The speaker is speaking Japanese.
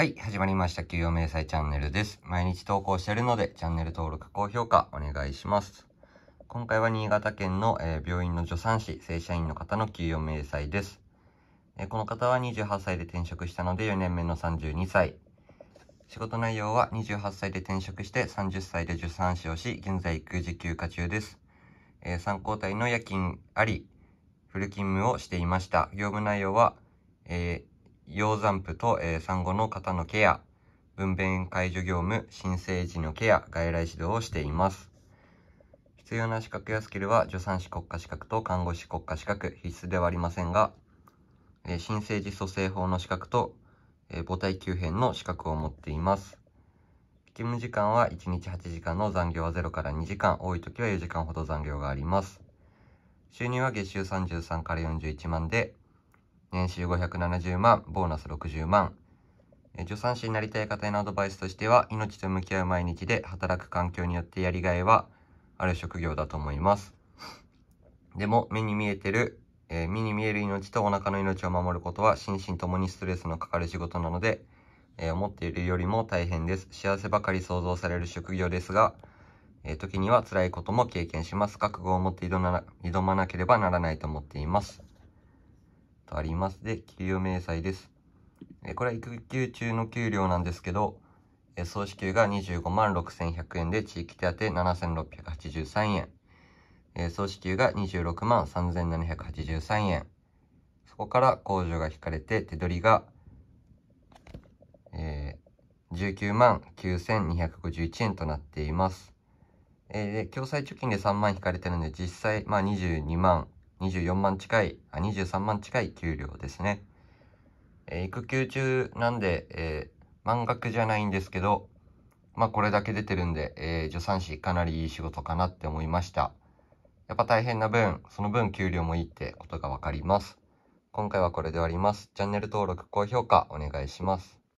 はい、始まりました。給与明細チャンネルです。毎日投稿してるので、チャンネル登録、高評価お願いします。今回は新潟県の、えー、病院の助産師、正社員の方の給与明細です、えー、この方は28歳で転職したので4年目の32歳。仕事内容は28歳で転職して30歳で助産師をし、現在育児休暇中です。えー、参交代の夜勤あり、フル勤務をしていました。業務内容は、えー溶残布と、えー、産後の方のケア、分娩介助業務、新生児のケア、外来指導をしています。必要な資格やスキルは助産師国家資格と看護師国家資格必須ではありませんが、えー、新生児蘇生法の資格と、えー、母体急変の資格を持っています。勤務時間は1日8時間の残業は0から2時間、多い時は4時間ほど残業があります。収入は月収33から41万で、年収570万、ボーナス60万。助産師になりたい方へのアドバイスとしては、命と向き合う毎日で働く環境によってやりがいはある職業だと思います。でも、目に見えてる、えー、目に見える命とお腹の命を守ることは、心身ともにストレスのかかる仕事なので、えー、思っているよりも大変です。幸せばかり想像される職業ですが、えー、時には辛いことも経験します。覚悟を持って挑まなければならないと思っています。とあります。で、給与明細です。これは育休中の給料なんですけど、総支給が25万6100円で、地域手当7683円。総支給が26万3783円。そこから控除が引かれて、手取りが、えー、19万9251円となっています。えー、共済貯金で3万引かれてるので、実際、まあ22万24万近い、あ、23万近い給料ですね。えー、育休中なんで、えー、満額じゃないんですけど、まあこれだけ出てるんで、えー、助産師かなりいい仕事かなって思いました。やっぱ大変な分、その分給料もいいってことがわかります。今回はこれで終わります。チャンネル登録、高評価お願いします。